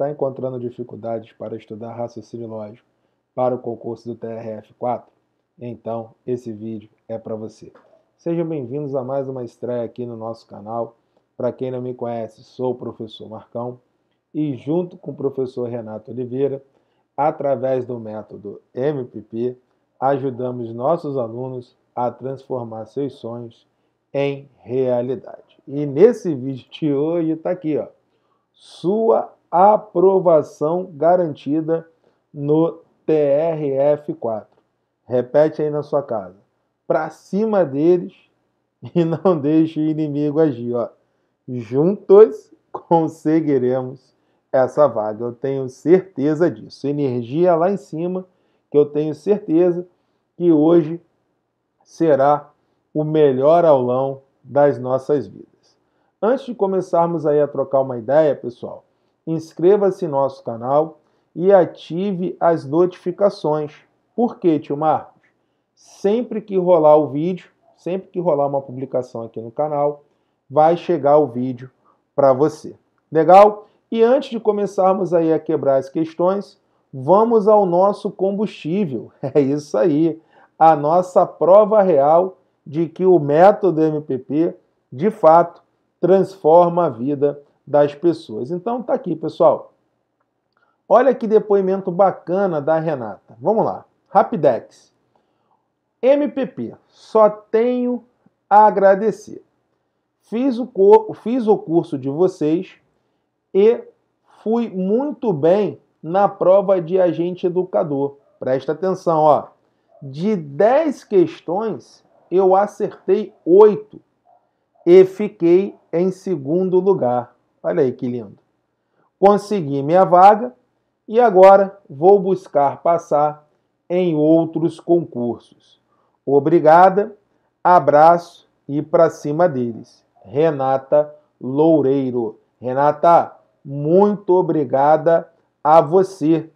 está encontrando dificuldades para estudar raciocínio lógico para o concurso do TRF4? Então, esse vídeo é para você. Sejam bem-vindos a mais uma estreia aqui no nosso canal. Para quem não me conhece, sou o professor Marcão e junto com o professor Renato Oliveira, através do método MPP, ajudamos nossos alunos a transformar seus sonhos em realidade. E nesse vídeo de hoje está aqui, ó, sua aprovação garantida no TRF4. Repete aí na sua casa. Para cima deles e não deixe o inimigo agir. Ó. Juntos conseguiremos essa vaga. Eu tenho certeza disso. Energia lá em cima, que eu tenho certeza que hoje será o melhor aulão das nossas vidas. Antes de começarmos aí a trocar uma ideia, pessoal, inscreva-se em nosso canal e ative as notificações. Por quê, tio Marcos? Sempre que rolar o vídeo, sempre que rolar uma publicação aqui no canal, vai chegar o vídeo para você. Legal? E antes de começarmos aí a quebrar as questões, vamos ao nosso combustível. É isso aí, a nossa prova real de que o método MPP, de fato, transforma a vida das pessoas. Então tá aqui, pessoal. Olha que depoimento bacana da Renata. Vamos lá. Rapidex. MPP, só tenho a agradecer. Fiz o, fiz o curso de vocês e fui muito bem na prova de agente educador. Presta atenção, ó. De 10 questões, eu acertei 8 e fiquei em segundo lugar. Olha aí que lindo. Consegui minha vaga e agora vou buscar passar em outros concursos. Obrigada, abraço e para cima deles. Renata Loureiro. Renata, muito obrigada a você.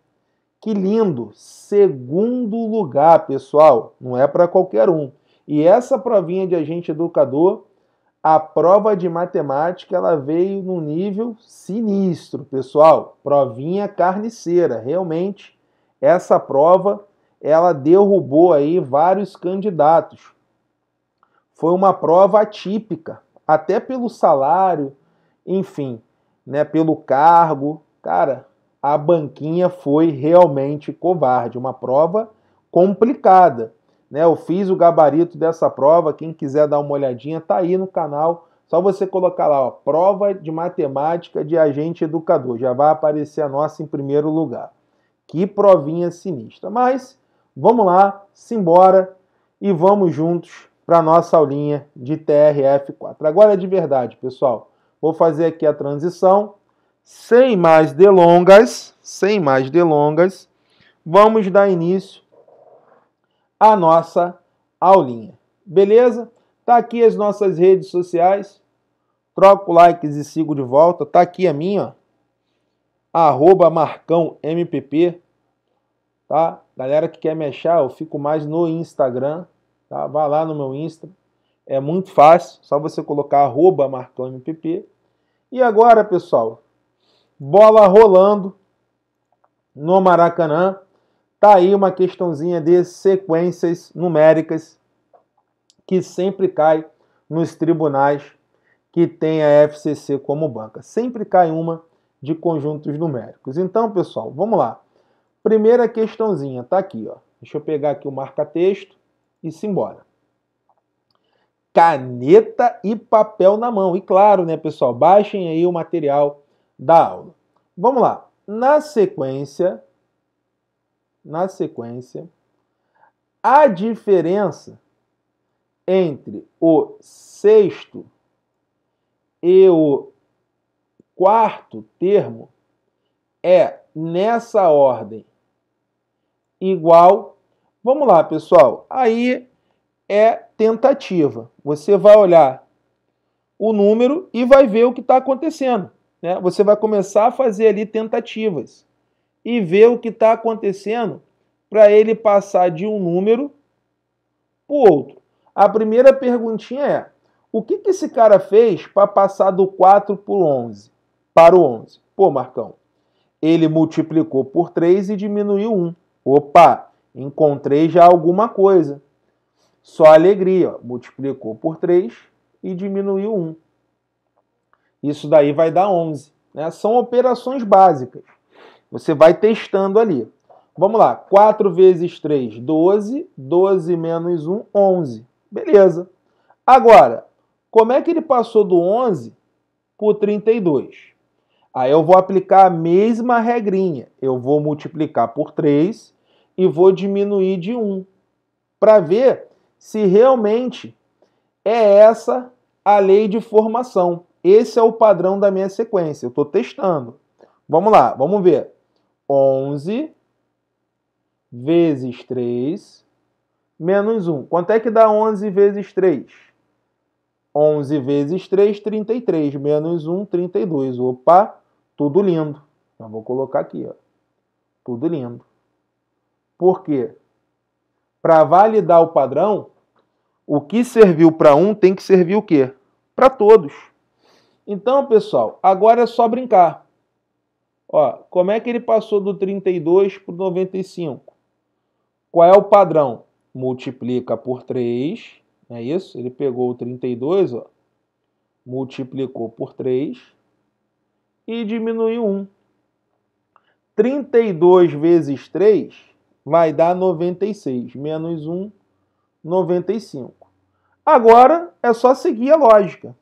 Que lindo! Segundo lugar, pessoal, não é para qualquer um. E essa provinha de agente educador a prova de matemática ela veio num nível sinistro, pessoal. Provinha carniceira, realmente. Essa prova ela derrubou aí vários candidatos. Foi uma prova atípica, até pelo salário, enfim, né, pelo cargo. Cara, a banquinha foi realmente covarde, uma prova complicada. Né? Eu fiz o gabarito dessa prova, quem quiser dar uma olhadinha, tá aí no canal. Só você colocar lá, ó, prova de matemática de agente educador. Já vai aparecer a nossa em primeiro lugar. Que provinha sinistra. Mas vamos lá, simbora e vamos juntos para a nossa aulinha de TRF4. Agora de verdade, pessoal. Vou fazer aqui a transição. Sem mais delongas, sem mais delongas, vamos dar início a nossa aulinha. Beleza? Tá aqui as nossas redes sociais. Troco likes e sigo de volta. Tá aqui a minha, ó. @marcãompp. Tá? Galera que quer me achar, eu fico mais no Instagram. Tá? Vai lá no meu Insta. É muito fácil. Só você colocar @marcãompp E agora, pessoal, bola rolando no Maracanã. Tá aí uma questãozinha de sequências numéricas que sempre cai nos tribunais que tem a FCC como banca. Sempre cai uma de conjuntos numéricos. Então, pessoal, vamos lá. Primeira questãozinha, tá aqui, ó. Deixa eu pegar aqui o marca-texto e simbora. Caneta e papel na mão. E claro, né, pessoal, baixem aí o material da aula. Vamos lá. Na sequência, na sequência a diferença entre o sexto e o quarto termo é nessa ordem igual. Vamos lá, pessoal. Aí é tentativa. Você vai olhar o número e vai ver o que está acontecendo. Né? Você vai começar a fazer ali tentativas e ver o que está acontecendo para ele passar de um número para o outro. A primeira perguntinha é: o que, que esse cara fez para passar do 4 para o 11? Para o 11. Pô, Marcão, ele multiplicou por 3 e diminuiu 1. Opa, encontrei já alguma coisa. Só alegria, ó. multiplicou por 3 e diminuiu 1. Isso daí vai dar 11. Né? São operações básicas. Você vai testando ali. Vamos lá, 4 vezes 3, 12. 12 menos 1, 11. Beleza. Agora, como é que ele passou do 11 para o 32? Aí eu vou aplicar a mesma regrinha. Eu vou multiplicar por 3 e vou diminuir de 1 para ver se realmente é essa a lei de formação. Esse é o padrão da minha sequência. Eu estou testando. Vamos lá, vamos ver. 11 vezes 3 menos 1. Quanto é que dá 11 vezes 3? 11 vezes 3, 33. Menos 1, 32. Opa, tudo lindo. Então vou colocar aqui, ó. Tudo lindo. Por quê? Para validar o padrão, o que serviu para um tem que servir o quê? Para todos. Então, pessoal, agora é só brincar. Ó, como é que ele passou do 32 para o 95? Qual é o padrão? Multiplica por 3, é isso? Ele pegou o 32, ó, multiplicou por 3 e diminuiu 1. 32 vezes 3 vai dar 96, menos 1, 95. Agora é só seguir a lógica.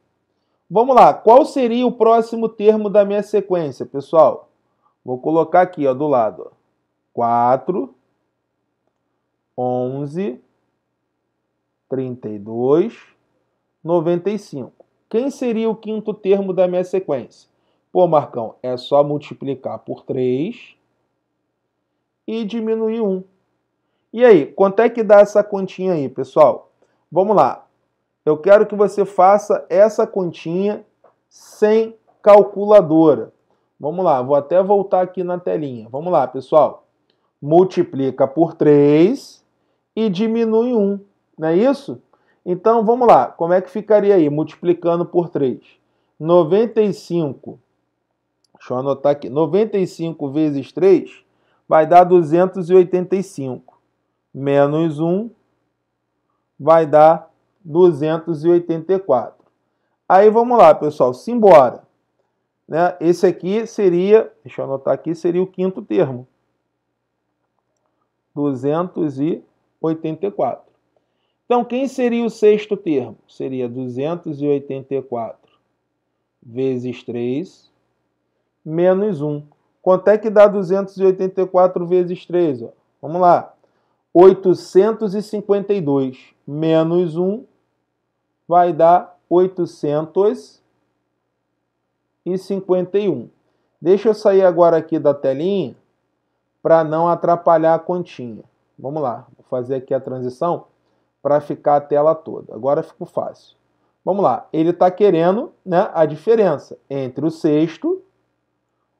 Vamos lá, qual seria o próximo termo da minha sequência, pessoal? Vou colocar aqui ó, do lado. 4, 11, 32, 95. Quem seria o quinto termo da minha sequência? Pô, Marcão, é só multiplicar por 3 e diminuir 1. E aí, quanto é que dá essa continha aí, pessoal? Vamos lá. Eu quero que você faça essa continha sem calculadora. Vamos lá, vou até voltar aqui na telinha. Vamos lá, pessoal. Multiplica por 3 e diminui 1, não é isso? Então, vamos lá. Como é que ficaria aí, multiplicando por 3? 95. Deixa eu anotar aqui. 95 vezes 3 vai dar 285. Menos 1 vai dar 284. Aí, vamos lá, pessoal. Simbora. Né? Esse aqui seria, deixa eu anotar aqui, seria o quinto termo. 284. Então, quem seria o sexto termo? Seria 284 vezes 3 menos 1. Quanto é que dá 284 vezes 3? Vamos lá. 852 menos 1 vai dar 800 e 51. Deixa eu sair agora aqui da telinha para não atrapalhar a continha. Vamos lá, vou fazer aqui a transição para ficar a tela toda. Agora ficou fácil. Vamos lá, ele está querendo né, a diferença entre o sexto,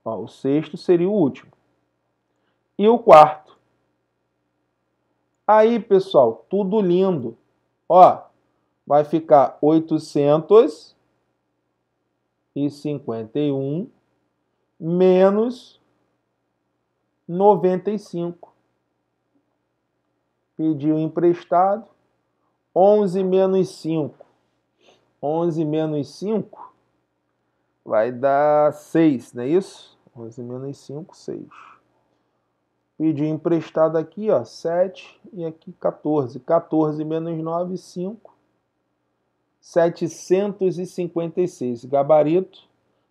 ó, o sexto seria o último, e o quarto. Aí, pessoal, tudo lindo. Ó, vai ficar 800 e cinquenta e um menos noventa e cinco. Pediu emprestado onze menos cinco. onze menos cinco vai dar seis, não é isso? onze menos cinco, seis. Pediu emprestado aqui, ó, sete e aqui 14. 14 menos 9, 5. 756. Gabarito,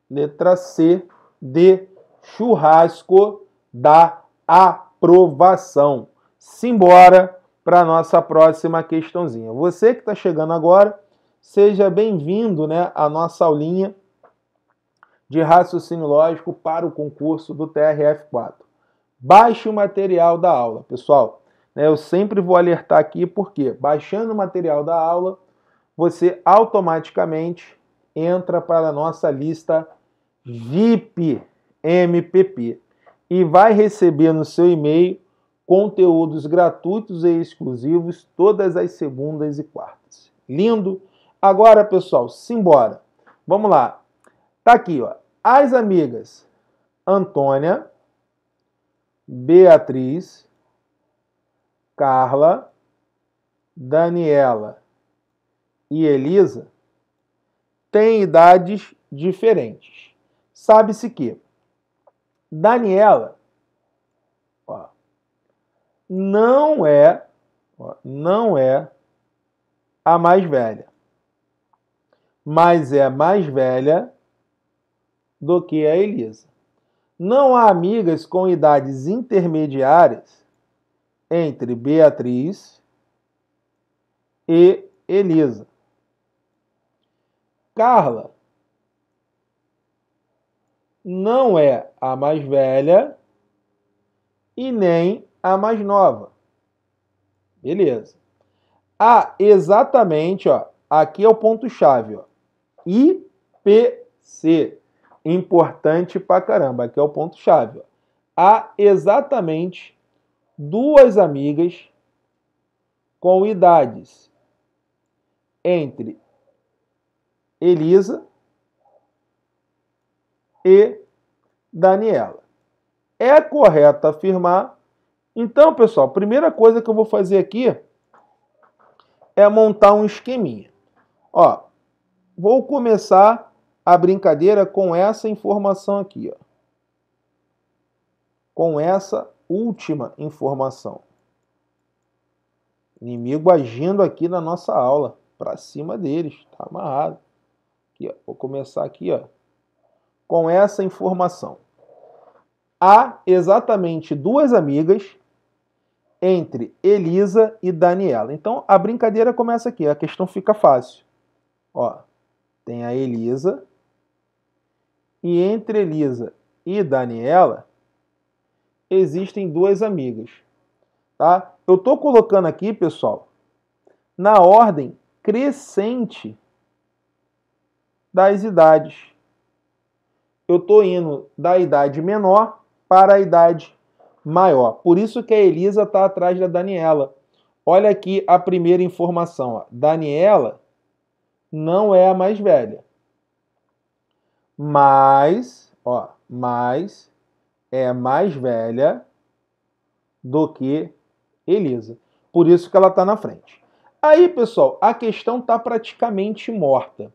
letra C, de churrasco da aprovação. Simbora para a nossa próxima questãozinha. Você que está chegando agora, seja bem-vindo né, à nossa aulinha de raciocínio lógico para o concurso do TRF4. Baixe o material da aula, pessoal. Eu sempre vou alertar aqui porque baixando o material da aula, você automaticamente entra para a nossa lista VIP MPP e vai receber no seu e-mail conteúdos gratuitos e exclusivos todas as segundas e quartas. Lindo? Agora, pessoal, simbora. Vamos lá. Tá aqui, ó. As amigas Antônia, Beatriz, Carla, Daniela e Elisa têm idades diferentes. Sabe-se que Daniela ó, não é ó, não é a mais velha, mas é mais velha do que a Elisa. Não há amigas com idades intermediárias entre Beatriz e Elisa. Carla não é a mais velha e nem a mais nova. Beleza. Ah, exatamente, ó. Aqui é o ponto chave, ó. IPC. Importante pra caramba. Aqui é o ponto chave, ó. Há exatamente duas amigas com idades entre Elisa e Daniela. É correto afirmar. Então, pessoal, a primeira coisa que eu vou fazer aqui é montar um esqueminha. Ó, vou começar a brincadeira com essa informação aqui, ó. Com essa última informação. Inimigo agindo aqui na nossa aula, para cima deles, tá amarrado. Aqui, ó. Vou começar aqui, ó. Com essa informação. Há exatamente duas amigas entre Elisa e Daniela. Então a brincadeira começa aqui, a questão fica fácil. Ó, tem a Elisa e entre Elisa e Daniela existem duas amigas, tá? Eu tô colocando aqui, pessoal, na ordem crescente das idades. Eu estou indo da idade menor para a idade maior. Por isso que a Elisa está atrás da Daniela. Olha aqui a primeira informação. Ó. Daniela não é a mais velha. Mas, ó, mas é mais velha do que Elisa. Por isso que ela está na frente. Aí, pessoal, a questão está praticamente morta.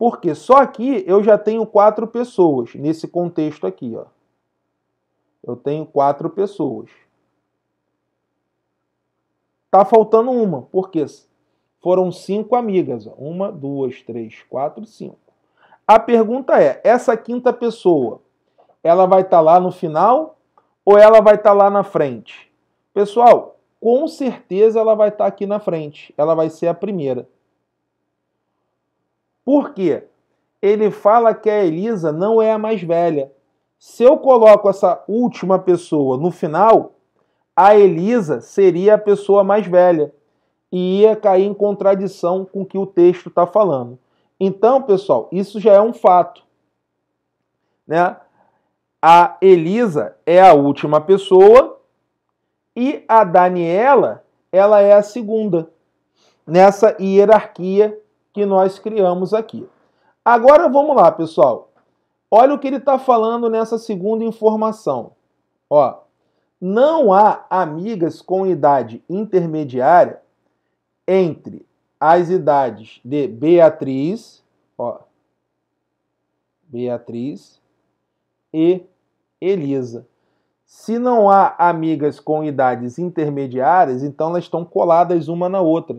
Porque só aqui eu já tenho quatro pessoas, nesse contexto aqui, ó. Eu tenho quatro pessoas. Tá faltando uma, porque foram cinco amigas. Ó. Uma, duas, três, quatro, cinco. A pergunta é: essa quinta pessoa, ela vai estar tá lá no final ou ela vai estar tá lá na frente? Pessoal, com certeza ela vai estar tá aqui na frente. Ela vai ser a primeira. Por quê? Ele fala que a Elisa não é a mais velha. Se eu coloco essa última pessoa no final, a Elisa seria a pessoa mais velha e ia cair em contradição com o que o texto está falando. Então, pessoal, isso já é um fato. Né? A Elisa é a última pessoa e a Daniela ela é a segunda nessa hierarquia que nós criamos aqui. Agora vamos lá, pessoal. Olha o que ele está falando nessa segunda informação. Ó, não há amigas com idade intermediária entre as idades de Beatriz, ó, Beatriz e Elisa. Se não há amigas com idades intermediárias, então elas estão coladas uma na outra.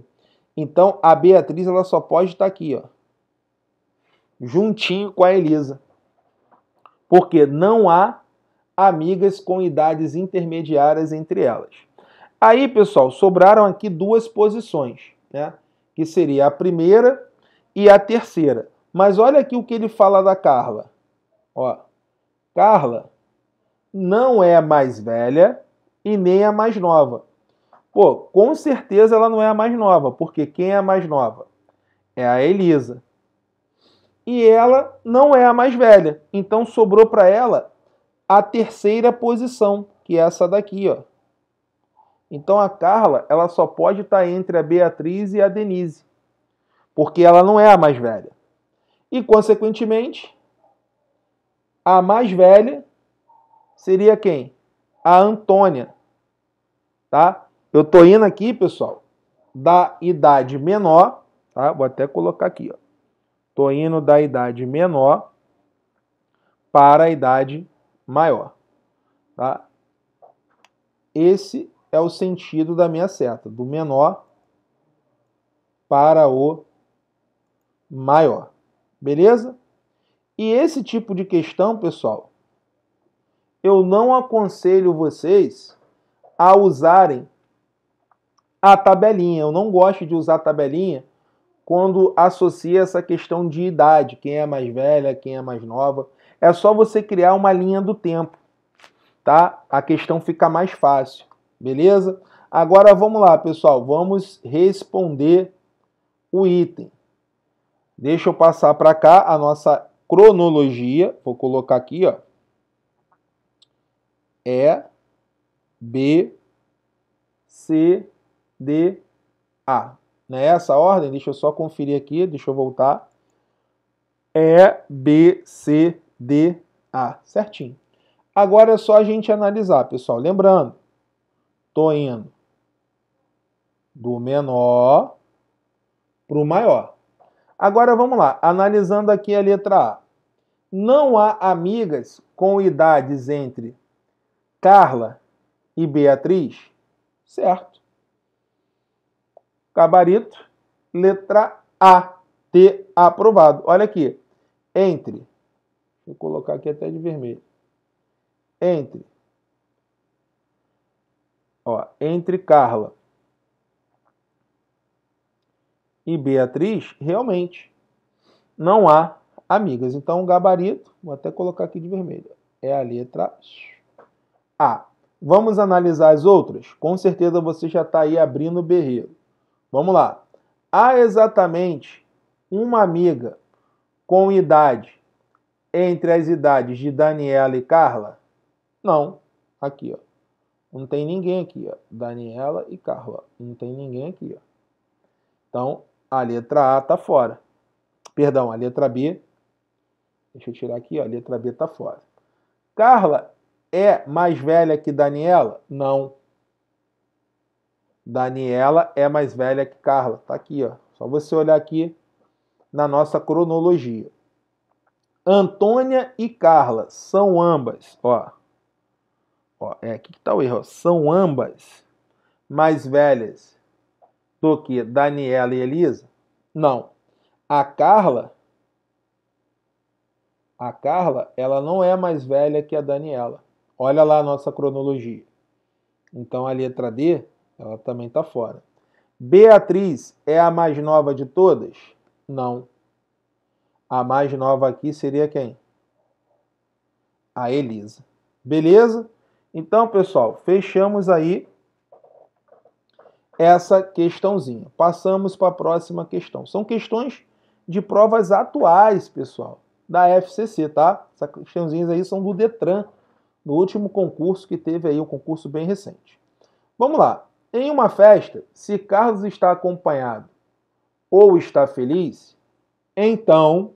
Então a Beatriz ela só pode estar tá aqui, ó, juntinho com a Elisa. Porque não há amigas com idades intermediárias entre elas. Aí, pessoal, sobraram aqui duas posições, né? Que seria a primeira e a terceira. Mas olha aqui o que ele fala da Carla. Ó, Carla não é a mais velha e nem a mais nova. Pô, com certeza ela não é a mais nova, porque quem é a mais nova? É a Elisa. E ela não é a mais velha, então sobrou para ela a terceira posição, que é essa daqui, ó. Então a Carla, ela só pode estar tá entre a Beatriz e a Denise, porque ela não é a mais velha. E consequentemente, a mais velha seria quem? A Antônia, tá? Eu tô indo aqui, pessoal, da idade menor, tá? Vou até colocar aqui, ó. Tô indo da idade menor para a idade maior, tá? Esse é o sentido da minha seta, do menor para o maior. Beleza? E esse tipo de questão, pessoal, eu não aconselho vocês a usarem a tabelinha. Eu não gosto de usar tabelinha quando associa essa questão de idade, quem é mais velha, quem é mais nova. É só você criar uma linha do tempo, tá? A questão fica mais fácil, beleza? Agora vamos lá, pessoal, vamos responder o item. Deixa eu passar para cá a nossa cronologia, vou colocar aqui, ó. E B C D, A. Né? Essa ordem, deixa eu só conferir aqui, deixa eu voltar. E, B, C, D, A. Certinho. Agora é só a gente analisar, pessoal. Lembrando, estou indo do menor para o maior. Agora vamos lá, analisando aqui a letra A. Não há amigas com idades entre Carla e Beatriz? Certo gabarito. Letra A, T aprovado. Olha aqui. Entre. Vou colocar aqui até de vermelho. Entre. Ó, entre Carla e Beatriz, realmente não há amigas. Então, o gabarito, vou até colocar aqui de vermelho, é a letra A. Vamos analisar as outras? Com certeza você já está aí abrindo o berreiro. Vamos lá. Há exatamente uma amiga com idade entre as idades de Daniela e Carla? Não. Aqui, ó. Não tem ninguém aqui, ó. Daniela e Carla. Não tem ninguém aqui, ó. Então, a letra A está fora. Perdão, a letra B. Deixa eu tirar aqui, ó. A letra B está fora. Carla é mais velha que Daniela? Não. Daniela é mais velha que Carla. Tá aqui, ó. Só você olhar aqui na nossa cronologia. Antônia e Carla são ambas, ó. ó é aqui que tá o erro. Ó. São ambas mais velhas do que Daniela e Elisa? Não. A Carla a Carla, ela não é mais velha que a Daniela. Olha lá a nossa cronologia. Então a letra D ela também está fora. Beatriz é a mais nova de todas? Não. A mais nova aqui seria quem? A Elisa. Beleza? Então, pessoal, fechamos aí essa questãozinha. Passamos para a próxima questão. São questões de provas atuais, pessoal, da FCC, tá? Essas questãozinhas aí são do Detran, no último concurso que teve aí, um concurso bem recente. Vamos lá. Em uma festa, se Carlos está acompanhado ou está feliz, então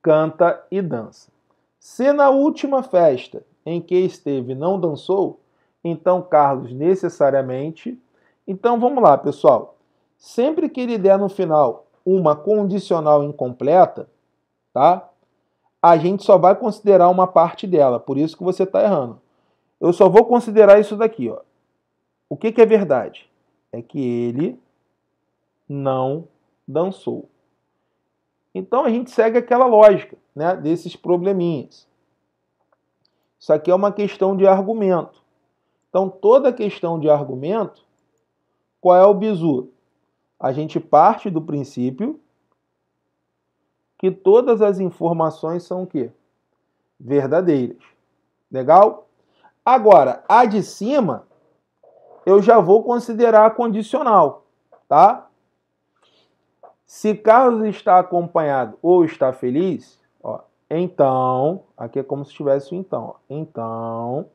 canta e dança. Se na última festa em que esteve não dançou, então Carlos necessariamente. Então vamos lá, pessoal. Sempre que ele der no final uma condicional incompleta, tá? A gente só vai considerar uma parte dela, por isso que você está errando. Eu só vou considerar isso daqui, ó. O que, que é verdade? É que ele não dançou. Então a gente segue aquela lógica né, desses probleminhas. Isso aqui é uma questão de argumento. Então, toda questão de argumento, qual é o bizu? A gente parte do princípio que todas as informações são o quê? Verdadeiras. Legal? Agora, a de cima eu já vou considerar condicional, tá? Se Carlos está acompanhado ou está feliz, ó, então, aqui é como se tivesse o então, ó, então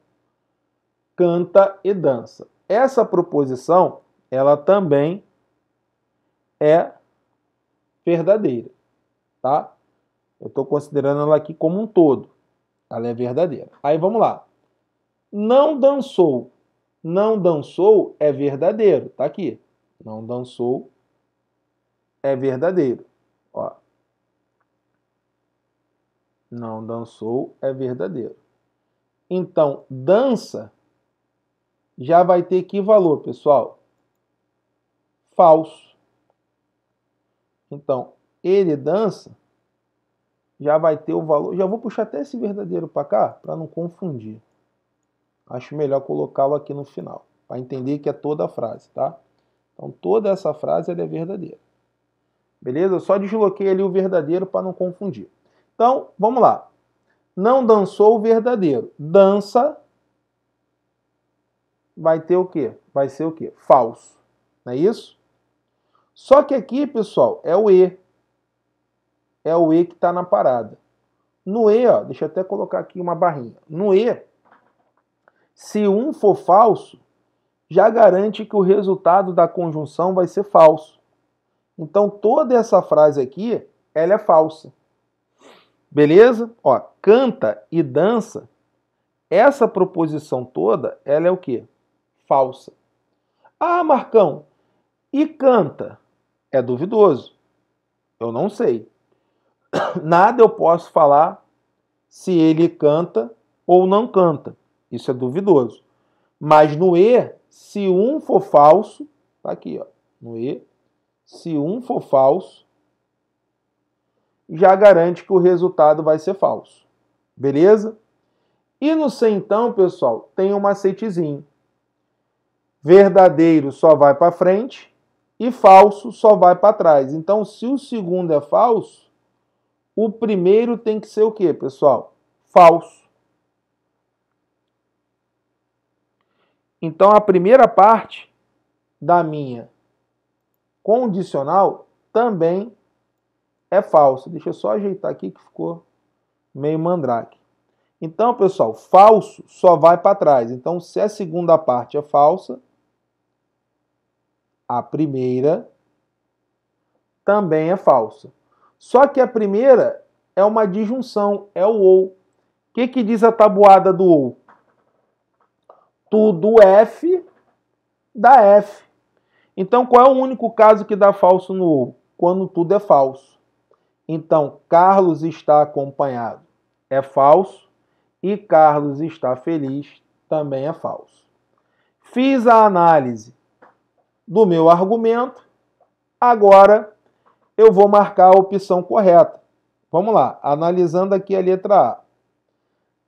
canta e dança. Essa proposição, ela também é verdadeira, tá? Eu estou considerando ela aqui como um todo. Ela é verdadeira. Aí vamos lá. Não dançou não dançou é verdadeiro. Está aqui. Não dançou é verdadeiro. Ó. Não dançou é verdadeiro. Então, dança já vai ter que valor, pessoal? Falso. Então, ele dança já vai ter o valor. Já vou puxar até esse verdadeiro para cá para não confundir acho melhor colocá-lo aqui no final, para entender que é toda a frase, tá? Então toda essa frase é verdadeira. Beleza? Eu só desloquei ali o verdadeiro para não confundir. Então, vamos lá. Não dançou o verdadeiro. Dança vai ter o quê? Vai ser o quê? Falso. Não é isso? Só que aqui, pessoal, é o E. É o E que está na parada. No E, ó, deixa eu até colocar aqui uma barrinha. No E, se um for falso, já garante que o resultado da conjunção vai ser falso. Então toda essa frase aqui, ela é falsa. Beleza? Ó, canta e dança. Essa proposição toda, ela é o quê? Falsa. Ah, Marcão, e canta? É duvidoso. Eu não sei. Nada eu posso falar se ele canta ou não canta. Isso é duvidoso. Mas no E, se um for falso, tá aqui, ó, no E, se um for falso, já garante que o resultado vai ser falso. Beleza? E no C, então, pessoal, tem um macetezinho. Verdadeiro só vai para frente e falso só vai para trás. Então, se o segundo é falso, o primeiro tem que ser o quê, pessoal? Falso. Então a primeira parte da minha condicional também é falsa. Deixa eu só ajeitar aqui que ficou meio mandrake. Então, pessoal, falso só vai para trás. Então, se a segunda parte é falsa, a primeira também é falsa. Só que a primeira é uma disjunção, é o ou. O que, que diz a tabuada do ou? tudo F dá F. Então, qual é o único caso que dá falso no ovo? Quando tudo é falso. Então, Carlos está acompanhado é falso e Carlos está feliz também é falso. Fiz a análise do meu argumento, agora eu vou marcar a opção correta. Vamos lá, analisando aqui a letra A.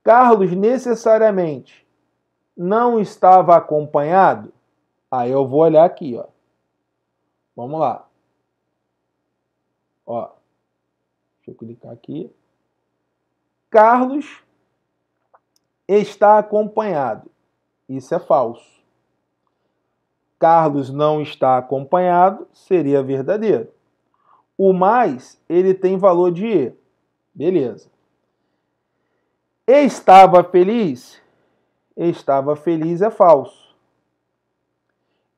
Carlos necessariamente não estava acompanhado? Aí eu vou olhar aqui, ó. Vamos lá. Ó. Deixa eu clicar aqui. Carlos está acompanhado. Isso é falso. Carlos não está acompanhado seria verdadeiro. O mais, ele tem valor de E. Beleza. Estava feliz? estava feliz é falso.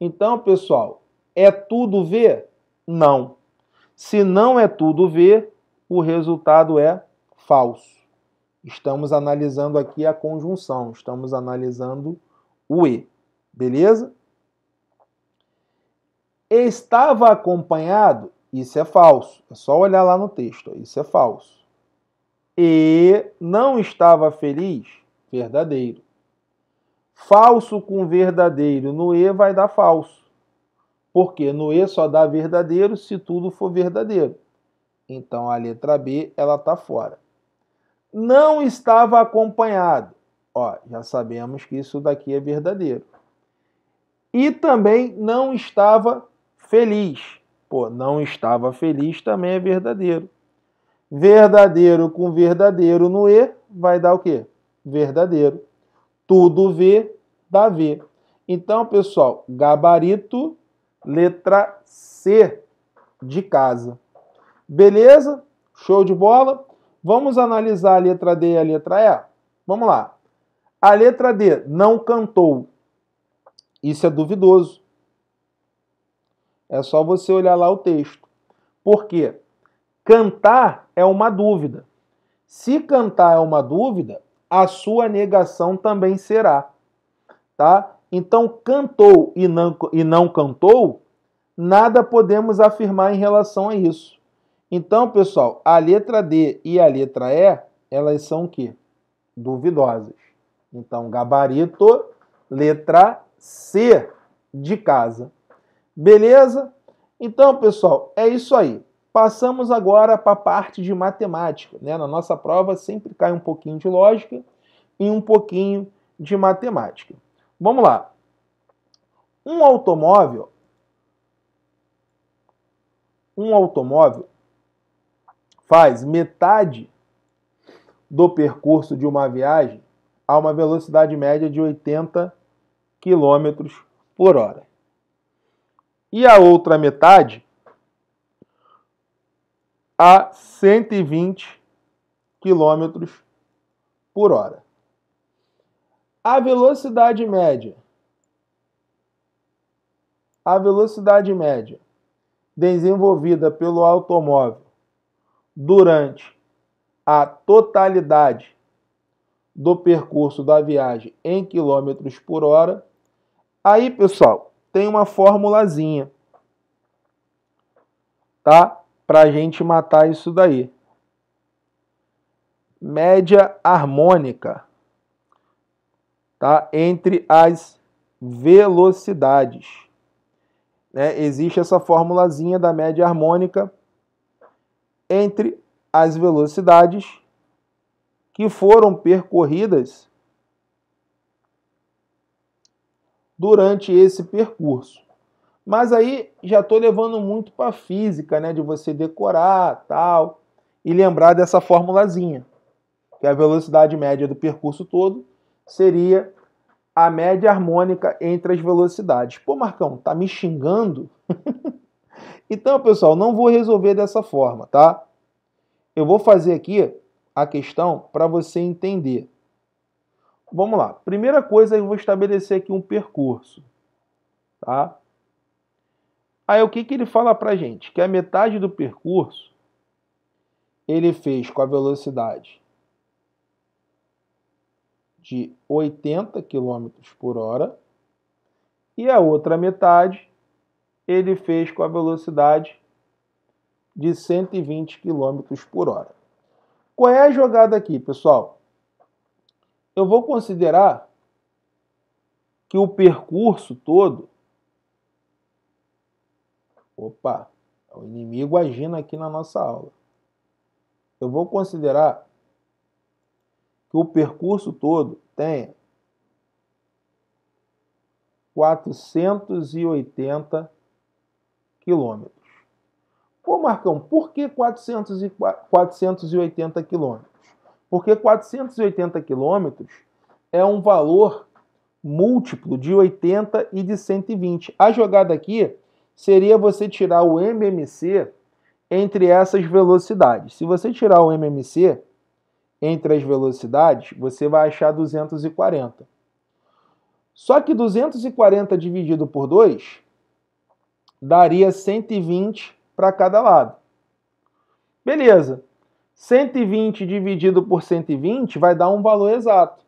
Então, pessoal, é tudo ver? Não. Se não é tudo ver, o resultado é falso. Estamos analisando aqui a conjunção, estamos analisando o E. Beleza? Estava acompanhado, isso é falso. É só olhar lá no texto, isso é falso. E não estava feliz, verdadeiro. Falso com verdadeiro no E vai dar falso. Porque no E só dá verdadeiro se tudo for verdadeiro. Então a letra B ela está fora. Não estava acompanhado. Ó, já sabemos que isso daqui é verdadeiro. E também não estava feliz. Pô, não estava feliz também é verdadeiro. Verdadeiro com verdadeiro no E vai dar o quê? Verdadeiro. Tudo V dá V. Então, pessoal, gabarito, letra C de casa. Beleza? Show de bola? Vamos analisar a letra D e a letra E? Vamos lá. A letra D não cantou. Isso é duvidoso. É só você olhar lá o texto. Por quê? Cantar é uma dúvida. Se cantar é uma dúvida, a sua negação também será. Tá? Então, cantou e não, e não cantou, nada podemos afirmar em relação a isso. Então, pessoal, a letra D e a letra E, elas são o quê? Duvidosas. Então, gabarito, letra C de casa. Beleza? Então, pessoal, é isso aí. Passamos agora para a parte de matemática. Né? Na nossa prova sempre cai um pouquinho de lógica e um pouquinho de matemática. Vamos lá. Um automóvel, um automóvel faz metade do percurso de uma viagem a uma velocidade média de 80 km por hora. E a outra metade a 120 km por hora. A velocidade média. A velocidade média desenvolvida pelo automóvel durante a totalidade do percurso da viagem em quilômetros por hora. Aí, pessoal, tem uma formulazinha, tá? para a gente matar isso daí. Média harmônica tá? entre as velocidades. Né? Existe essa formulazinha da média harmônica entre as velocidades que foram percorridas durante esse percurso. Mas aí já estou levando muito para a física, né? De você decorar tal e lembrar dessa formulazinha, que é a velocidade média do percurso todo seria a média harmônica entre as velocidades. Pô, Marcão, tá me xingando? então, pessoal, não vou resolver dessa forma, tá? Eu vou fazer aqui a questão para você entender. Vamos lá. Primeira coisa, eu vou estabelecer aqui um percurso, tá? Aí o que, que ele fala para gente? Que a metade do percurso ele fez com a velocidade de 80 km por hora e a outra metade ele fez com a velocidade de 120 km por hora. Qual é a jogada aqui, pessoal? Eu vou considerar que o percurso todo Opa, é o inimigo agindo aqui na nossa aula. Eu vou considerar que o percurso todo tenha 480 quilômetros. Pô, Marcão, por que 400 e 480 quilômetros? Porque 480 quilômetros é um valor múltiplo de 80 e de 120. A jogada aqui seria você tirar o MMC entre essas velocidades. Se você tirar o MMC entre as velocidades, você vai achar 240. Só que 240 dividido por 2 daria 120 para cada lado. Beleza. 120 dividido por 120 vai dar um valor exato.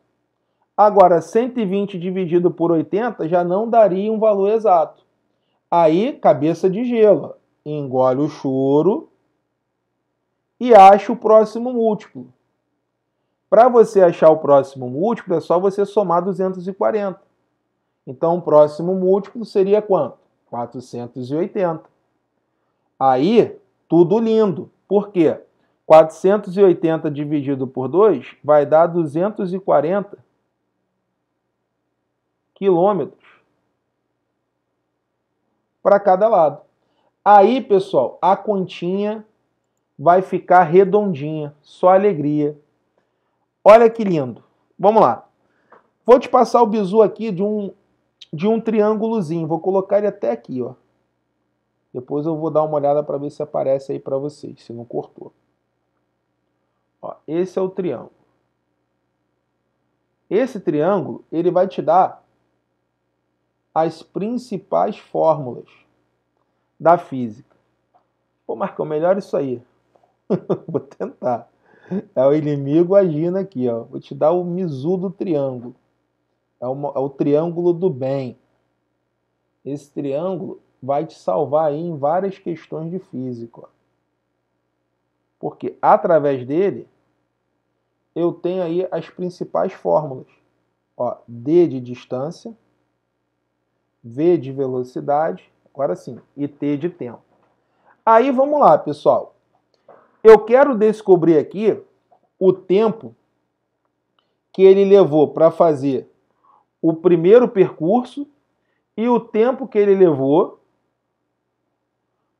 Agora, 120 dividido por 80 já não daria um valor exato. Aí, cabeça de gelo, engole o choro e acha o próximo múltiplo. Para você achar o próximo múltiplo, é só você somar 240. Então, o próximo múltiplo seria quanto? 480. Aí, tudo lindo. Por quê? 480 dividido por 2 vai dar 240 quilômetros para cada lado. Aí, pessoal, a continha vai ficar redondinha, só alegria. Olha que lindo. Vamos lá. Vou te passar o bizu aqui de um de um triângulozinho. Vou colocar ele até aqui, ó. Depois eu vou dar uma olhada para ver se aparece aí para vocês, se não cortou. Ó, esse é o triângulo. Esse triângulo, ele vai te dar as principais fórmulas da física. Pô, Marcão, melhor isso aí. Vou tentar. É o inimigo agindo aqui, ó. Vou te dar o mizu do triângulo. É, é o triângulo do bem. Esse triângulo vai te salvar aí em várias questões de física. Porque através dele eu tenho aí as principais fórmulas. Ó, d de distância, V de velocidade, agora sim, e T de tempo. Aí vamos lá, pessoal. Eu quero descobrir aqui o tempo que ele levou para fazer o primeiro percurso e o tempo que ele levou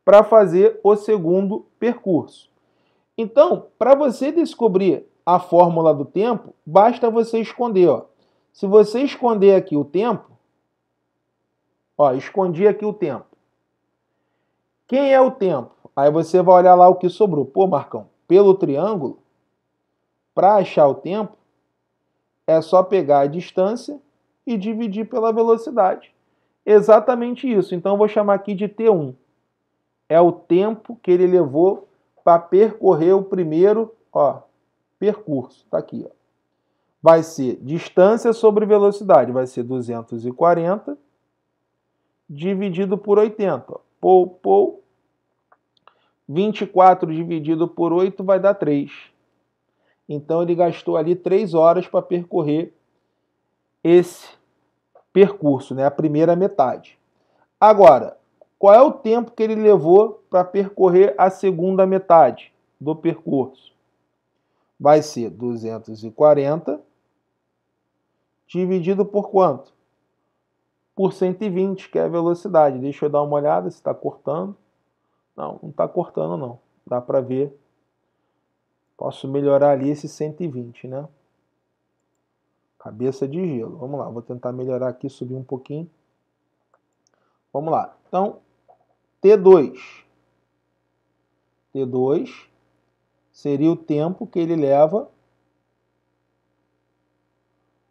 para fazer o segundo percurso. Então, para você descobrir a fórmula do tempo, basta você esconder. Ó. Se você esconder aqui o tempo, Ó, escondi aqui o tempo. Quem é o tempo? Aí você vai olhar lá o que sobrou. Pô, Marcão, pelo triângulo, para achar o tempo, é só pegar a distância e dividir pela velocidade. Exatamente isso. Então eu vou chamar aqui de T1. É o tempo que ele levou para percorrer o primeiro, ó, percurso. Tá aqui, ó. Vai ser distância sobre velocidade, vai ser 240 dividido por 80. Pou, pou. 24 dividido por 8 vai dar 3. Então ele gastou ali 3 horas para percorrer esse percurso, né? a primeira metade. Agora, qual é o tempo que ele levou para percorrer a segunda metade do percurso? Vai ser 240 dividido por quanto? por 120, que é a velocidade. Deixa eu dar uma olhada se está cortando. Não, não está cortando não. Dá para ver. Posso melhorar ali esse 120, né? Cabeça de gelo. Vamos lá, vou tentar melhorar aqui, subir um pouquinho. Vamos lá. Então, T2. T2 seria o tempo que ele leva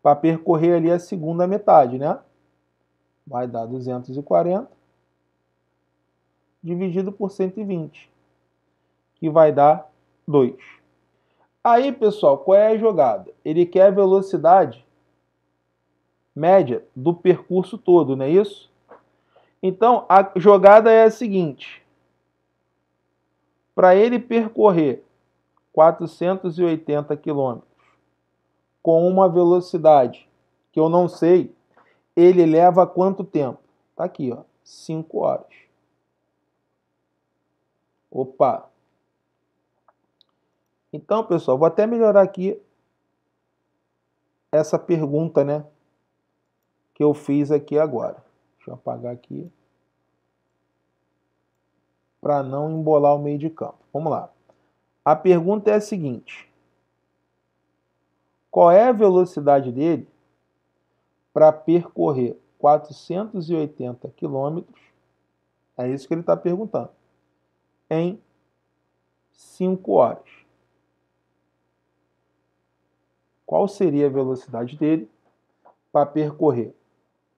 para percorrer ali a segunda metade, né? vai dar 240 dividido por 120, que vai dar 2. Aí, pessoal, qual é a jogada? Ele quer a velocidade média do percurso todo, não é isso? Então, a jogada é a seguinte. Para ele percorrer 480 km com uma velocidade que eu não sei ele leva quanto tempo? Está aqui, ó, 5 horas. Opa! Então, pessoal, vou até melhorar aqui essa pergunta, né? Que eu fiz aqui agora. Deixa eu apagar aqui. Para não embolar o meio de campo. Vamos lá. A pergunta é a seguinte: Qual é a velocidade dele para percorrer 480 quilômetros, é isso que ele está perguntando, em 5 horas. Qual seria a velocidade dele para percorrer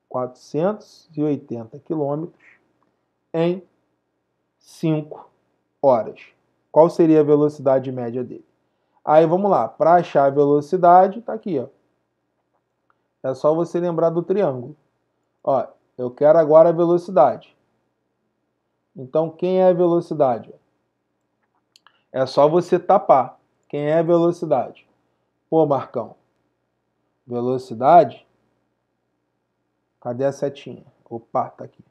480 quilômetros em 5 horas? Qual seria a velocidade média dele? Aí vamos lá, para achar a velocidade, está aqui, ó, é só você lembrar do triângulo. Ó, eu quero agora a velocidade. Então, quem é a velocidade? É só você tapar. Quem é a velocidade? Pô, Marcão, velocidade? Cadê a setinha? Opa, tá aqui.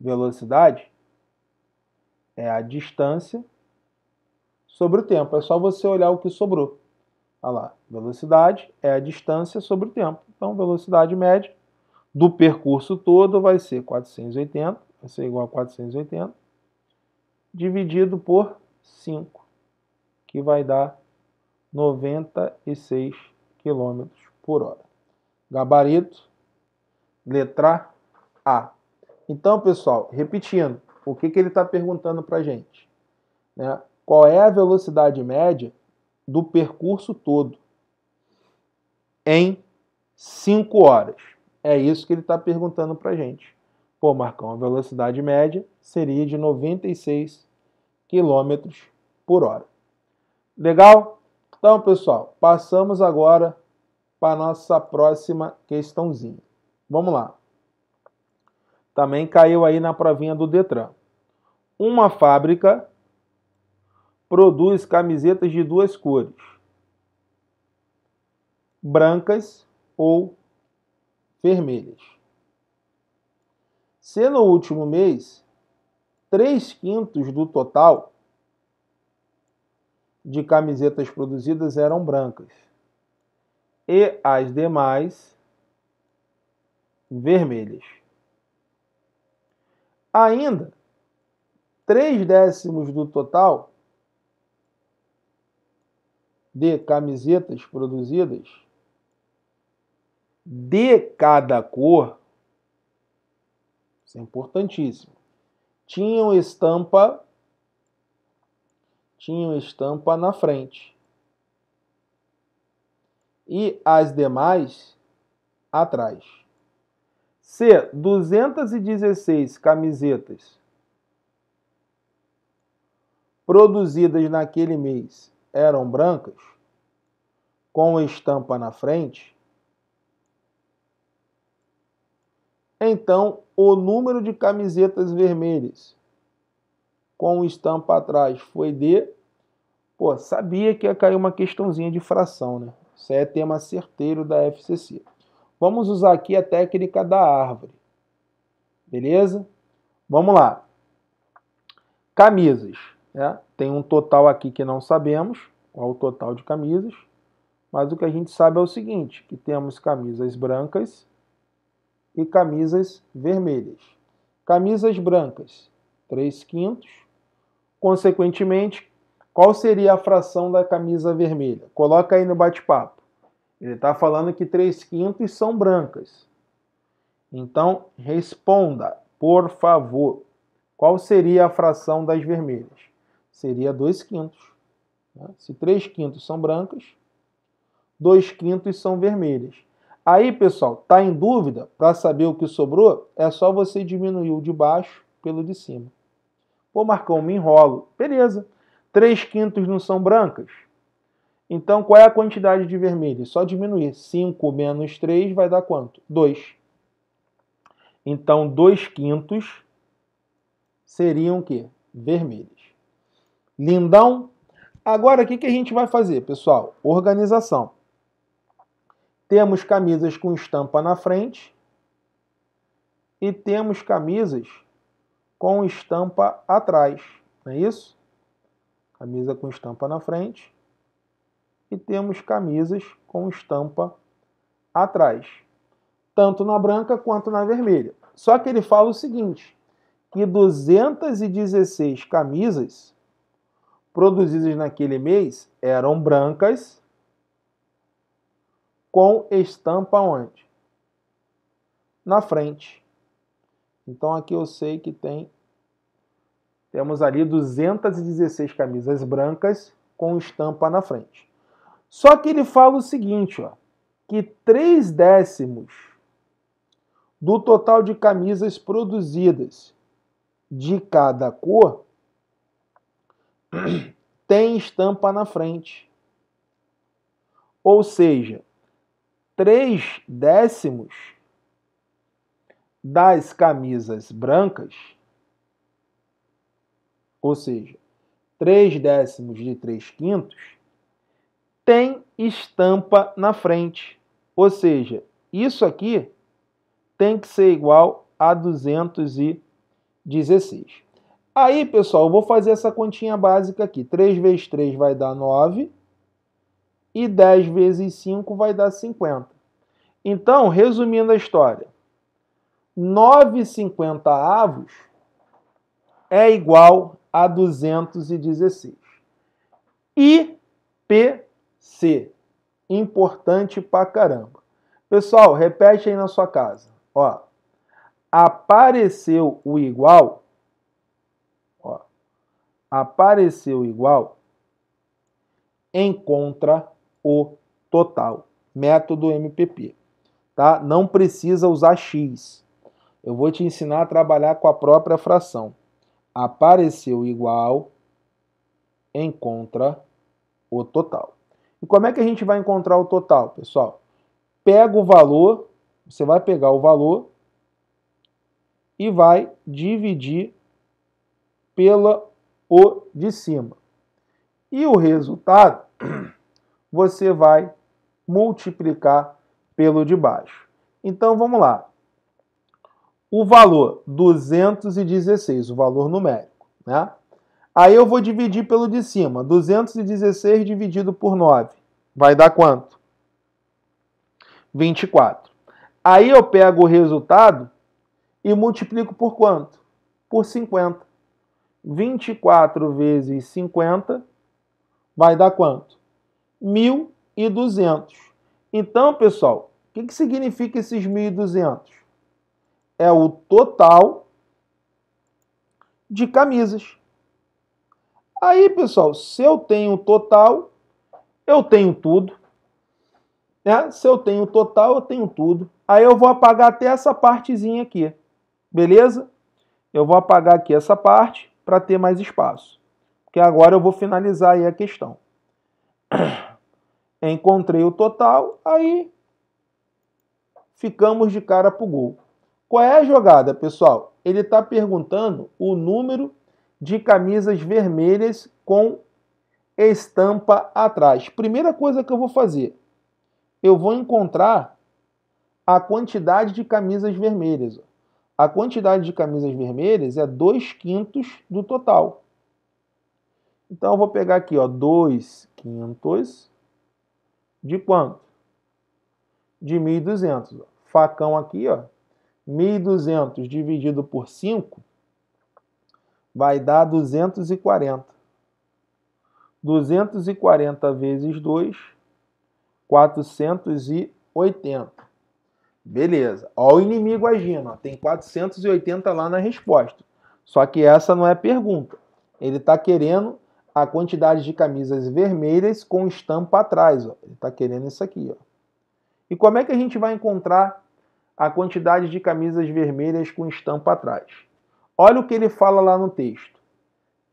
Velocidade é a distância sobre o tempo. É só você olhar o que sobrou. Olha lá, velocidade é a distância sobre o tempo. Então, velocidade média do percurso todo vai ser 480, vai ser igual a 480, dividido por 5, que vai dar 96 km por hora. Gabarito, letra A. Então, pessoal, repetindo, o que, que ele está perguntando para a gente? Né? Qual é a velocidade média do percurso todo em 5 horas. É isso que ele está perguntando para a gente. Pô, Marcão, a velocidade média seria de 96 km por hora. Legal? Então, pessoal, passamos agora para a nossa próxima questãozinha. Vamos lá. Também caiu aí na provinha do Detran. Uma fábrica produz camisetas de duas cores: brancas ou vermelhas. Se no último mês, 3 quintos do total de camisetas produzidas eram brancas e as demais vermelhas. Ainda, 3 décimos do total de camisetas produzidas de cada cor, isso é importantíssimo, tinham estampa, tinham estampa na frente. E as demais atrás. C. 216 camisetas produzidas naquele mês eram brancas, com estampa na frente, Então, o número de camisetas vermelhas com estampa atrás foi de. Pô, sabia que ia cair uma questãozinha de fração, né? Isso é tema certeiro da FCC. Vamos usar aqui a técnica da árvore. Beleza? Vamos lá. Camisas. Né? Tem um total aqui que não sabemos qual o total de camisas. Mas o que a gente sabe é o seguinte, que temos camisas brancas e camisas vermelhas. Camisas brancas, 3 quintos. Consequentemente, qual seria a fração da camisa vermelha? Coloca aí no bate-papo. Ele está falando que 3 quintos são brancas. Então, responda, por favor. Qual seria a fração das vermelhas? Seria 2 quintos. Né? Se 3 quintos são brancas, 2 quintos são vermelhas. Aí, pessoal, tá em dúvida? Para saber o que sobrou, é só você diminuir o de baixo pelo de cima. Pô, Marcão, me enrolo. Beleza. 3 quintos não são brancas? Então, qual é a quantidade de vermelho? Só diminuir. 5 menos 3 vai dar quanto? 2. Então, 2 quintos seriam o quê? Vermelhos. Lindão? Agora, o que, que a gente vai fazer, pessoal? Organização. Temos camisas com estampa na frente e temos camisas com estampa atrás, não é isso? Camisa com estampa na frente e temos camisas com estampa atrás, tanto na branca quanto na vermelha. Só que ele fala o seguinte: que 216 camisas produzidas naquele mês eram brancas com estampa onde? Na frente. Então aqui eu sei que tem temos ali 216 camisas brancas com estampa na frente. Só que ele fala o seguinte, ó, que 3 décimos do total de camisas produzidas de cada cor tem estampa na frente. Ou seja, 3 décimos das camisas brancas, ou seja, 3 décimos de 3 quintos, tem estampa na frente. Ou seja, isso aqui tem que ser igual a 216. Aí, pessoal, eu vou fazer essa continha básica aqui. 3 vezes 3 vai dar 9. E 10 vezes 5 vai dar 50. Então, resumindo a história, 9 50 avos é igual a 216. IPC. Importante pra caramba. Pessoal, repete aí na sua casa. Ó, apareceu o igual. Ó, apareceu igual. Encontra o total. Método MPP. Tá? Não precisa usar x. Eu vou te ensinar a trabalhar com a própria fração. Apareceu igual, encontra o total. E como é que a gente vai encontrar o total, pessoal? Pega o valor, você vai pegar o valor e vai dividir pela o de cima. E o resultado você vai multiplicar pelo de baixo. Então vamos lá. O valor 216, o valor numérico, né? Aí eu vou dividir pelo de cima. 216 dividido por 9 vai dar quanto? 24. Aí eu pego o resultado e multiplico por quanto? Por 50. 24 vezes 50 vai dar quanto? 1.200. Então, pessoal, o que, que significa esses 1.200? É o total de camisas. Aí, pessoal, se eu tenho total, eu tenho tudo. Né? Se eu tenho total, eu tenho tudo. Aí eu vou apagar até essa partezinha aqui, beleza? Eu vou apagar aqui essa parte para ter mais espaço. Porque agora eu vou finalizar aí a questão. Encontrei o total, aí ficamos de cara pro gol. Qual é a jogada, pessoal? Ele está perguntando o número de camisas vermelhas com estampa atrás. Primeira coisa que eu vou fazer, eu vou encontrar a quantidade de camisas vermelhas. A quantidade de camisas vermelhas é 2 quintos do total. Então eu vou pegar aqui, ó, 2 quintos de quanto? De 1.200. Facão aqui, ó. 1.200 dividido por 5 vai dar 240. 240 vezes 2, 480. Beleza. Ó o inimigo agindo. Ó. Tem 480 lá na resposta. Só que essa não é pergunta. Ele está querendo a quantidade de camisas vermelhas com estampa atrás. Ó. Ele está querendo isso aqui. Ó. E como é que a gente vai encontrar a quantidade de camisas vermelhas com estampa atrás? Olha o que ele fala lá no texto.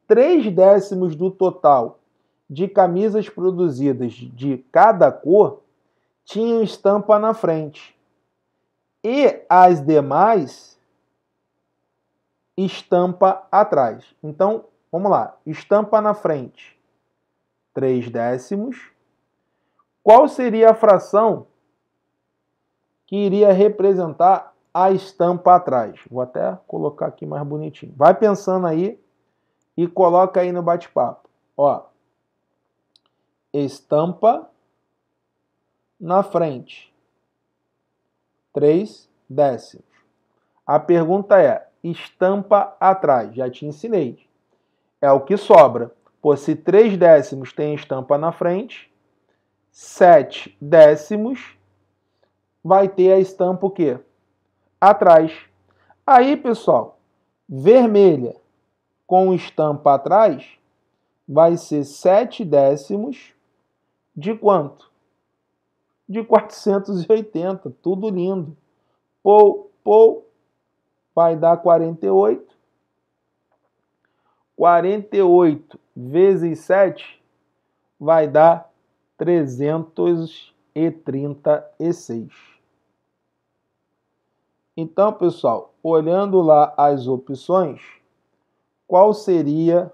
3 décimos do total de camisas produzidas de cada cor tinham estampa na frente. E as demais estampa atrás. Então, Vamos lá. Estampa na frente. 3 décimos. Qual seria a fração que iria representar a estampa atrás? Vou até colocar aqui mais bonitinho. Vai pensando aí e coloca aí no bate-papo. Ó. Estampa na frente. 3 décimos. A pergunta é: estampa atrás? Já te ensinei é o que sobra. Pô, se 3 décimos tem estampa na frente, 7 décimos vai ter a estampa o quê? Atrás. Aí, pessoal, vermelha com estampa atrás vai ser 7 décimos de quanto? De 480, tudo lindo. Pou, pou, vai dar 48 48 vezes 7 vai dar 336. Então, pessoal, olhando lá as opções, qual seria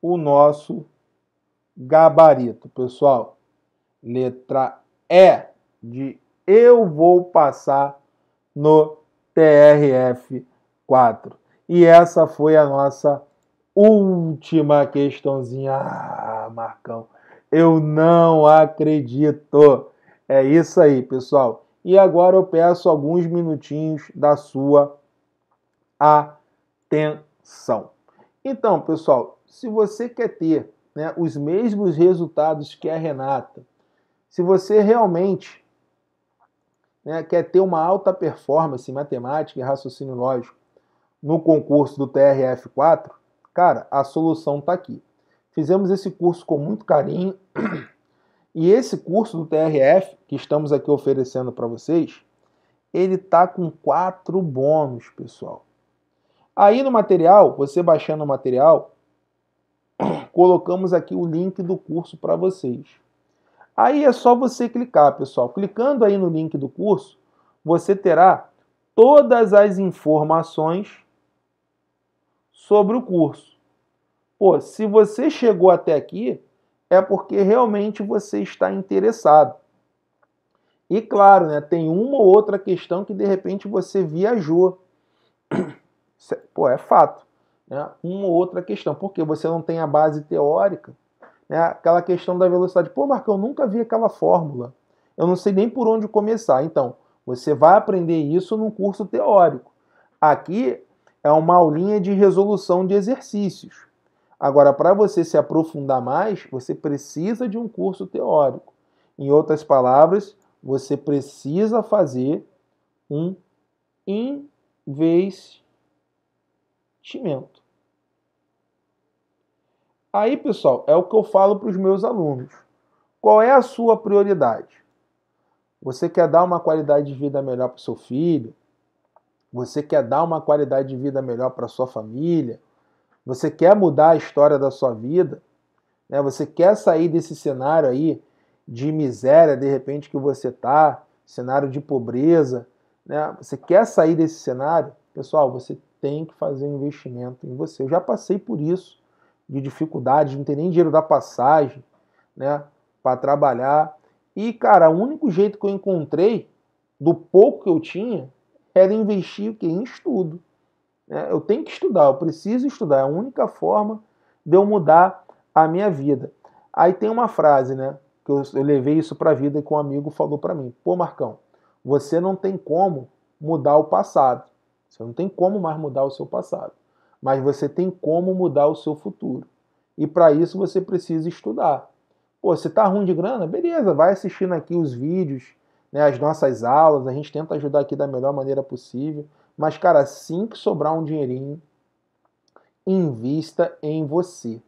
o nosso gabarito, pessoal? Letra E de eu vou passar no TRF 4. E essa foi a nossa última questãozinha. Ah, Marcão, eu não acredito. É isso aí, pessoal. E agora eu peço alguns minutinhos da sua atenção. Então, pessoal, se você quer ter né, os mesmos resultados que a Renata, se você realmente né, quer ter uma alta performance em matemática e raciocínio lógico no concurso do TRF4, Cara, a solução está aqui. Fizemos esse curso com muito carinho e esse curso do TRF que estamos aqui oferecendo para vocês, ele está com quatro bônus, pessoal. Aí no material, você baixando o material, colocamos aqui o link do curso para vocês. Aí é só você clicar, pessoal. Clicando aí no link do curso, você terá todas as informações sobre o curso. Pô, se você chegou até aqui, é porque realmente você está interessado. E claro, né, tem uma ou outra questão que de repente você viajou. Pô, é fato. Né? Uma ou outra questão, porque você não tem a base teórica. Né? Aquela questão da velocidade. Pô, Marcão, eu nunca vi aquela fórmula. Eu não sei nem por onde começar. Então, você vai aprender isso num curso teórico. Aqui é uma aulinha de resolução de exercícios. Agora, para você se aprofundar mais, você precisa de um curso teórico. Em outras palavras, você precisa fazer um investimento. Aí, pessoal, é o que eu falo para os meus alunos. Qual é a sua prioridade? Você quer dar uma qualidade de vida melhor para o seu filho? Você quer dar uma qualidade de vida melhor para sua família? Você quer mudar a história da sua vida? Né? Você quer sair desse cenário aí de miséria, de repente, que você tá, cenário de pobreza? Né? Você quer sair desse cenário? Pessoal, você tem que fazer um investimento em você. Eu já passei por isso, de dificuldades, não tem nem dinheiro da passagem, né, para trabalhar. E, cara, o único jeito que eu encontrei, do pouco que eu tinha, era investir o quê? em estudo. Né? Eu tenho que estudar, eu preciso estudar, é a única forma de eu mudar a minha vida. Aí tem uma frase, né? Que eu, eu levei isso para a vida e que um amigo falou para mim: pô, Marcão, você não tem como mudar o passado. Você não tem como mais mudar o seu passado. Mas você tem como mudar o seu futuro. E para isso você precisa estudar. Pô, você tá ruim de grana? Beleza, vai assistindo aqui os vídeos né, as nossas aulas, a gente tenta ajudar aqui da melhor maneira possível. Mas, cara, assim que sobrar um dinheirinho, invista em você.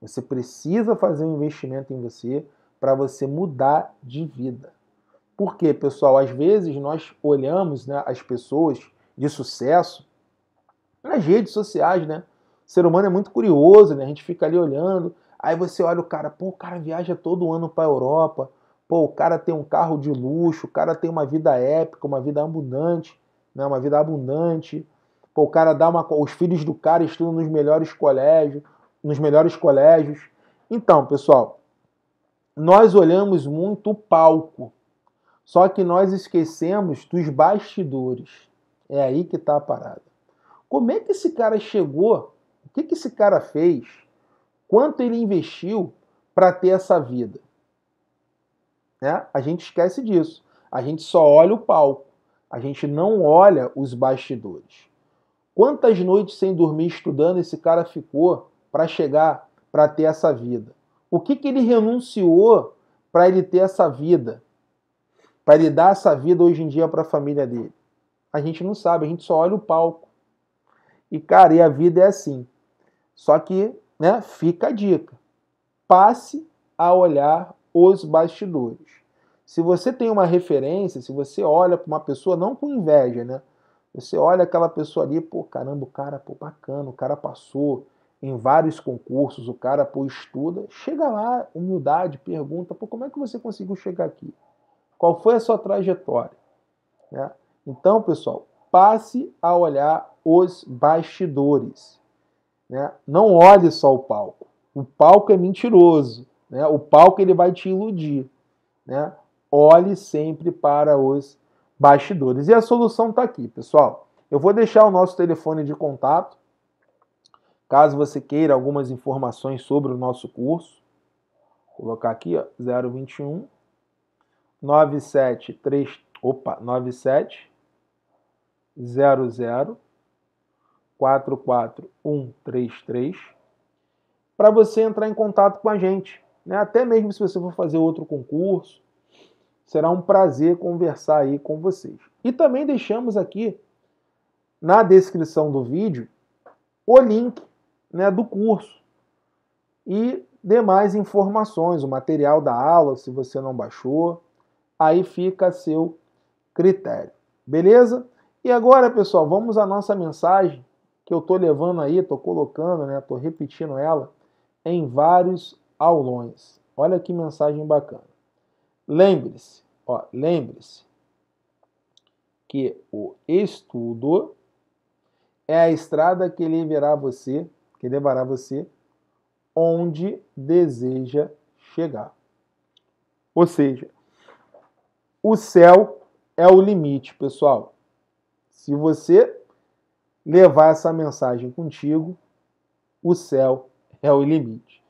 Você precisa fazer um investimento em você para você mudar de vida. Porque, pessoal, às vezes nós olhamos né, as pessoas de sucesso nas redes sociais, né? O ser humano é muito curioso, né? A gente fica ali olhando. Aí você olha o cara, pô, o cara viaja todo ano para a Europa, Pô, o cara tem um carro de luxo, o cara tem uma vida épica, uma vida abundante, né? uma vida abundante. Pô, o cara dá uma. Os filhos do cara estudam nos melhores colégios, nos melhores colégios. Então, pessoal, nós olhamos muito o palco, só que nós esquecemos dos bastidores. É aí que está a parada. Como é que esse cara chegou? O que, que esse cara fez? Quanto ele investiu para ter essa vida? Né? A gente esquece disso. A gente só olha o palco. A gente não olha os bastidores. Quantas noites sem dormir estudando esse cara ficou para chegar, para ter essa vida? O que, que ele renunciou para ele ter essa vida? Para ele dar essa vida hoje em dia para a família dele? A gente não sabe, a gente só olha o palco. E cara, e a vida é assim. Só que, né, fica a dica. Passe a olhar os bastidores. Se você tem uma referência, se você olha para uma pessoa, não com inveja, né? Você olha aquela pessoa ali, pô, caramba, o cara, pô, bacana, o cara passou em vários concursos, o cara, pô, estuda. Chega lá, humildade, pergunta, pô, como é que você conseguiu chegar aqui? Qual foi a sua trajetória? Né? Então, pessoal, passe a olhar os bastidores. Né? Não olhe só o palco. O palco é mentiroso. Né? O palco ele vai te iludir. Né? Olhe sempre para os bastidores. E a solução está aqui, pessoal. Eu vou deixar o nosso telefone de contato, caso você queira algumas informações sobre o nosso curso. Vou colocar aqui, ó, 021 973 opa, 97 00 44133 para você entrar em contato com a gente. Né? Até mesmo se você for fazer outro concurso, será um prazer conversar aí com vocês. E também deixamos aqui na descrição do vídeo o link né, do curso e demais informações, o material da aula, se você não baixou, aí fica a seu critério. Beleza? E agora, pessoal, vamos à nossa mensagem que eu estou levando aí, estou colocando, estou né, repetindo ela em vários aulões. Olha que mensagem bacana. Lembre-se, ó, lembre-se que o estudo é a estrada que levará você, que levará você onde deseja chegar. Ou seja, o céu é o limite, pessoal. Se você levar essa mensagem contigo, o céu é o limite.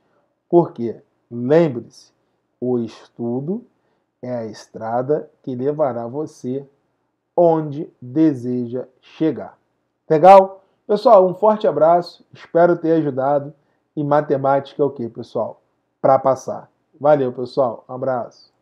Porque, lembre-se, o estudo é a estrada que levará você onde deseja chegar. Legal? Pessoal, um forte abraço, espero ter ajudado. E matemática é o que, pessoal? Para passar. Valeu, pessoal. Um abraço.